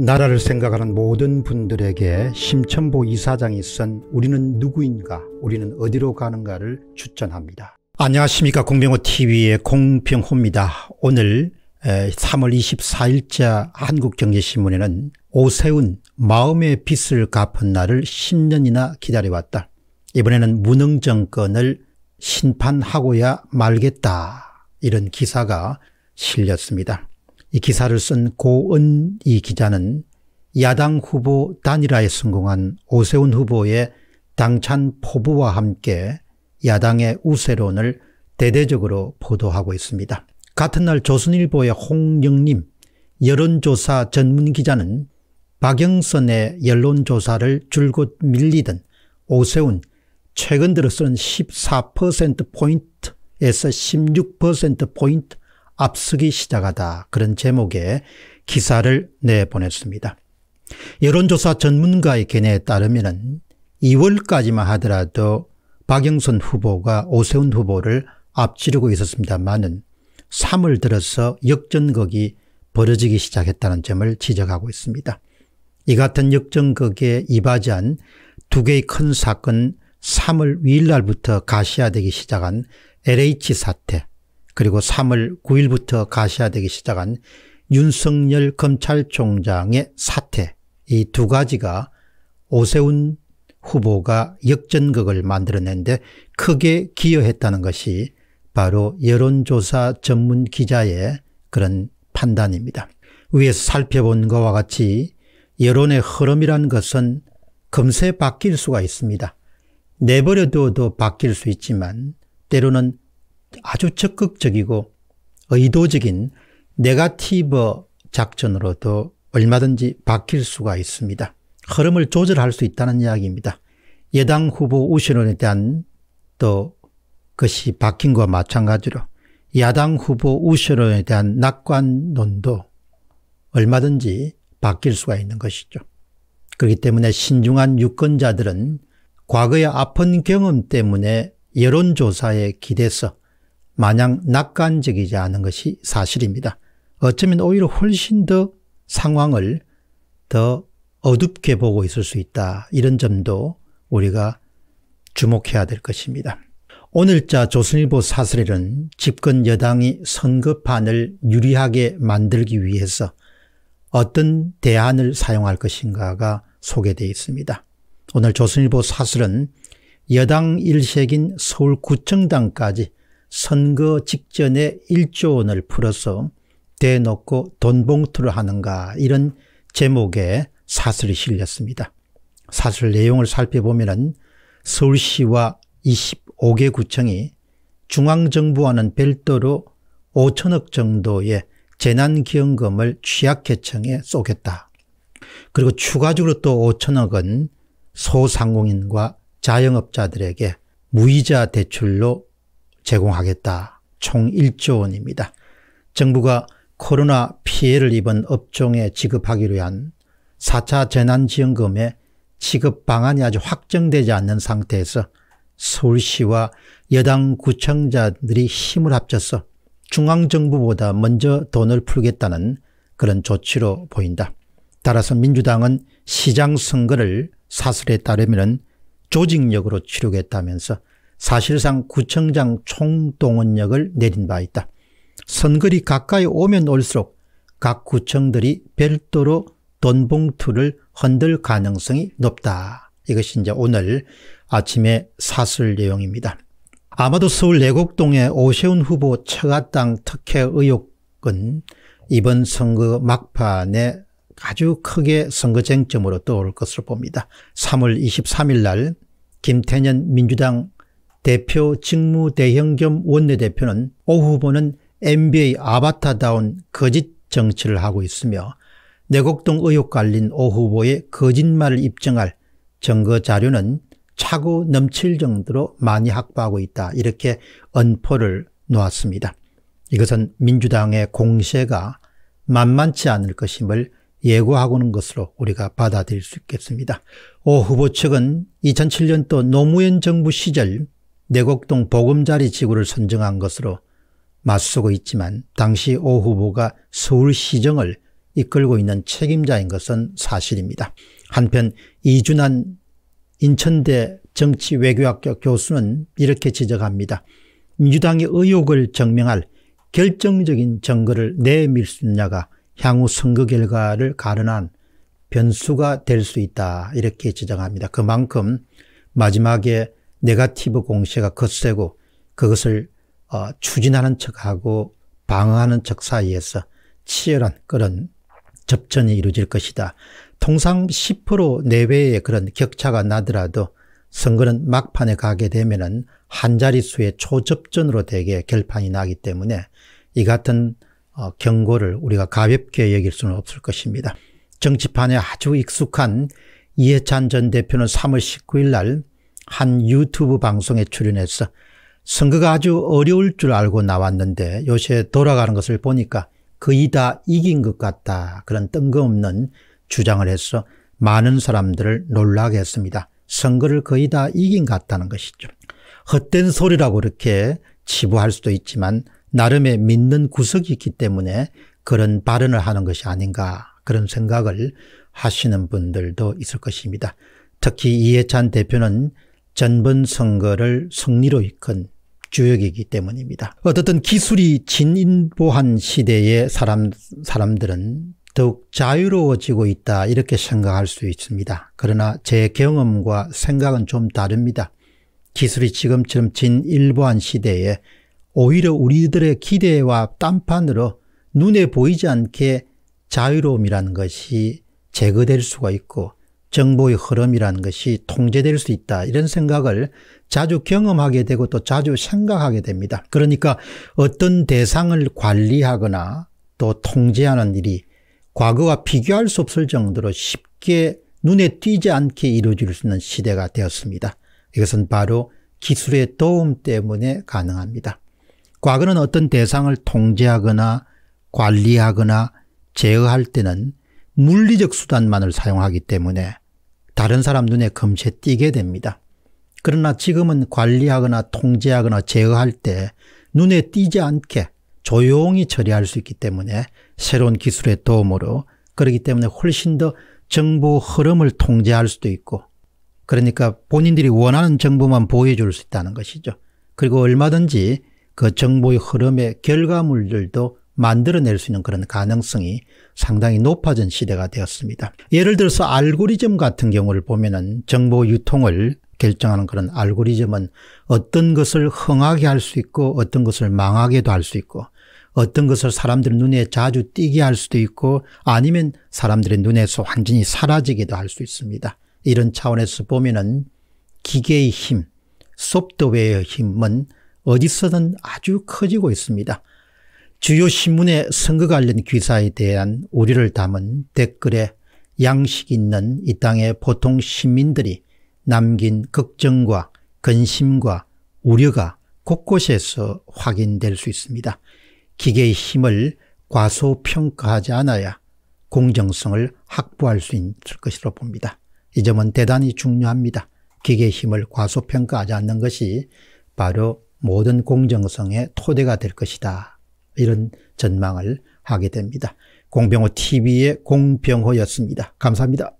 나라를 생각하는 모든 분들에게 심천보 이사장이 쓴 우리는 누구인가 우리는 어디로 가는가를 추천합니다. 안녕하십니까 공병호TV의 공병호입니다. 오늘 3월 24일자 한국경제신문에는 오세훈 마음의 빚을 갚은 날을 10년이나 기다려왔다. 이번에는 무능정권을 심판하고야 말겠다 이런 기사가 실렸습니다. 이 기사를 쓴 고은이 기자는 야당 후보 단일화에 성공한 오세훈 후보의 당찬 포부와 함께 야당의 우세론을 대대적으로 보도하고 있습니다. 같은 날 조선일보의 홍영림 여론조사 전문기자는 박영선의 여론조사를 줄곧 밀리던 오세훈 최근 들어서는 14%포인트에서 16%포인트 앞서기 시작하다 그런 제목의 기사를 내보냈습니다. 여론조사 전문가의 견해에 따르면 2월까지만 하더라도 박영선 후보가 오세훈 후보를 앞지르고 있었습니다만은 3월 들어서 역전극이 벌어지기 시작했다는 점을 지적하고 있습니다. 이 같은 역전극에 이바지한 두 개의 큰 사건 3월 2일 날부터 가시화되기 시작한 LH 사태 그리고 3월 9일부터 가시화되기 시작한 윤석열 검찰총장의 사태 이 두 가지가 오세훈 후보가 역전극을 만들어낸데 크게 기여했다는 것이 바로 여론조사 전문 기자의 그런 판단입니다. 위에서 살펴본 것과 같이 여론의 흐름이란 것은 금세 바뀔 수가 있습니다. 내버려두어도 바뀔 수 있지만 때로는 아주 적극적이고 의도적인 네가티브 작전으로도 얼마든지 바뀔 수가 있습니다. 흐름을 조절할 수 있다는 이야기입니다. 여당 후보 우신론에 대한 또 것이 바뀐 것과 마찬가지로 야당 후보 우신론에 대한 낙관론도 얼마든지 바뀔 수가 있는 것이죠. 그렇기 때문에 신중한 유권자들은 과거의 아픈 경험 때문에 여론조사에 기대서 마냥 낙관적이지 않은 것이 사실입니다. 어쩌면 오히려 훨씬 더 상황을 더 어둡게 보고 있을 수 있다. 이런 점도 우리가 주목해야 될 것입니다. 오늘자 조선일보 사설에는 집권 여당이 선거판을 유리하게 만들기 위해서 어떤 대안을 사용할 것인가가 소개되어 있습니다. 오늘 조선일보 사설은 여당 일색인 서울구청장까지 선거 직전에 1조 원을 풀어서 대놓고 돈 봉투를 하는가 이런 제목의 사설이 실렸습니다. 사설 내용을 살펴보면 은 서울시와 25개 구청이 중앙정부와는 별도로 5천억 정도의 재난기금을 취약계층에 쏘겠다. 그리고 추가적으로 또 5천억은 소상공인과 자영업자들에게 무이자 대출로 제공하겠다. 총 1조 원입니다. 정부가 코로나 피해를 입은 업종에 지급하기로 한 4차 재난지원금의 지급 방안이 아주 확정되지 않는 상태에서 서울시와 여당 구청자들이 힘을 합쳐서 중앙정부보다 먼저 돈을 풀겠다는 그런 조치로 보인다. 따라서 민주당은 시장 선거를 사설에 따르면 조직력으로 치르겠다면서 사실상 구청장 총동원력을 내린 바 있다. 선거리 가까이 오면 올수록 각 구청들이 별도로 돈 봉투를 흔들 가능성이 높다. 이것이 이제 오늘 아침에 사설 내용입니다. 아마도 서울 내곡동의 오세훈 후보 처가 당 특혜 의혹은 이번 선거 막판에 아주 크게 선거 쟁점으로 떠올 것으로 봅니다. 3월 23일 날 김태년 민주당 대표 직무대행 겸 원내대표는 오 후보는 NBA 아바타다운 거짓 정치를 하고 있으며 내곡동 의혹 관련 오 후보의 거짓말을 입증할 증거 자료는 차고 넘칠 정도로 많이 확보하고 있다 이렇게 언포를 놓았습니다. 이것은 민주당의 공세가 만만치 않을 것임을 예고하고 는 것으로 우리가 받아들일 수 있겠습니다. 오 후보 측은 2007년 도 노무현 정부 시절 내곡동 보금자리 지구를 선정한 것으로 맞서고 있지만 당시 오 후보가 서울시정을 이끌고 있는 책임자인 것은 사실입니다. 한편 이준환 인천대 정치외교학교 교수는 이렇게 지적합니다. 민주당의 의혹을 증명할 결정적인 증거를 내밀 수있냐가 향후 선거 결과를 가르는 변수가 될 수 있다 이렇게 지적합니다. 그만큼 마지막에 네가티브 공세가 거세고 그것을 어, 추진하는 척하고 방어하는 척 사이에서 치열한 그런 접전이 이루어질 것이다. 통상 10% 내외의 그런 격차가 나더라도 선거는 막판에 가게 되면 은한 자릿수의 초접전으로 되게 결판이 나기 때문에 이 같은 어, 경고를 우리가 가볍게 여길 수는 없을 것입니다. 정치판에 아주 익숙한 이해찬 전 대표는 3월 19일 날한 유튜브 방송에 출연해서 선거가 아주 어려울 줄 알고 나왔는데 요새 돌아가는 것을 보니까 거의 다 이긴 것 같다. 그런 뜬금없는 주장을 해서 많은 사람들을 놀라게 했습니다. 선거를 거의 다 이긴 것 같다는 것이죠. 헛된 소리라고 이렇게 치부할 수도 있지만 나름의 믿는 구석이 있기 때문에 그런 발언을 하는 것이 아닌가 그런 생각을 하시는 분들도 있을 것입니다. 특히 이해찬 대표는 전번 선거를 승리로 이끈 주역이기 때문입니다. 어떻든 기술이 진인보한 시대의 사람, 사람들은 더욱 자유로워지고 있다 이렇게 생각할 수 있습니다. 그러나 제 경험과 생각은 좀 다릅니다. 기술이 지금처럼 진일보한 시대에 오히려 우리들의 기대와 딴판으로 눈에 보이지 않게 자유로움이라는 것이 제거될 수가 있고 정보의 흐름이라는 것이 통제될 수 있다. 이런 생각을 자주 경험하게 되고 또 자주 생각하게 됩니다. 그러니까 어떤 대상을 관리하거나 또 통제하는 일이 과거와 비교할 수 없을 정도로 쉽게 눈에 띄지 않게 이루어질 수 있는 시대가 되었습니다. 이것은 바로 기술의 도움 때문에 가능합니다. 과거는 어떤 대상을 통제하거나 관리하거나 제어할 때는 물리적 수단만을 사용하기 때문에 다른 사람 눈에 금세 띄게 됩니다. 그러나 지금은 관리하거나 통제하거나 제어할 때 눈에 띄지 않게 조용히 처리할 수 있기 때문에 새로운 기술의 도움으로 그렇기 때문에 훨씬 더 정보 흐름을 통제할 수도 있고 그러니까 본인들이 원하는 정보만 보여줄 수 있다는 것이죠. 그리고 얼마든지 그 정보의 흐름의 결과물들도 만들어낼 수 있는 그런 가능성이 상당히 높아진 시대가 되었습니다. 예를 들어서 알고리즘 같은 경우를 보면 은 정보 유통을 결정하는 그런 알고리즘은 어떤 것을 흥하게 할 수 있고 어떤 것을 망하게도 할 수 있고 어떤 것을 사람들 눈에 자주 띄게 할 수도 있고 아니면 사람들의 눈에서 완전히 사라지기도 할 수 있습니다. 이런 차원에서 보면은 기계의 힘, 소프트웨어의 힘은 어디서든 아주 커지고 있습니다. 주요 신문의 선거 관련 기사에 대한 우려를 담은 댓글에 양식 있는 이 땅의 보통 시민들이 남긴 걱정과 근심과 우려가 곳곳에서 확인될 수 있습니다. 기계의 힘을 과소평가하지 않아야 공정성을 확보할 수 있을 것으로 봅니다. 이 점은 대단히 중요합니다. 기계의 힘을 과소평가하지 않는 것이 바로 모든 공정성의 토대가 될 것이다. 이런 전망을 하게 됩니다. 공병호 TV의 공병호였습니다. 감사합니다.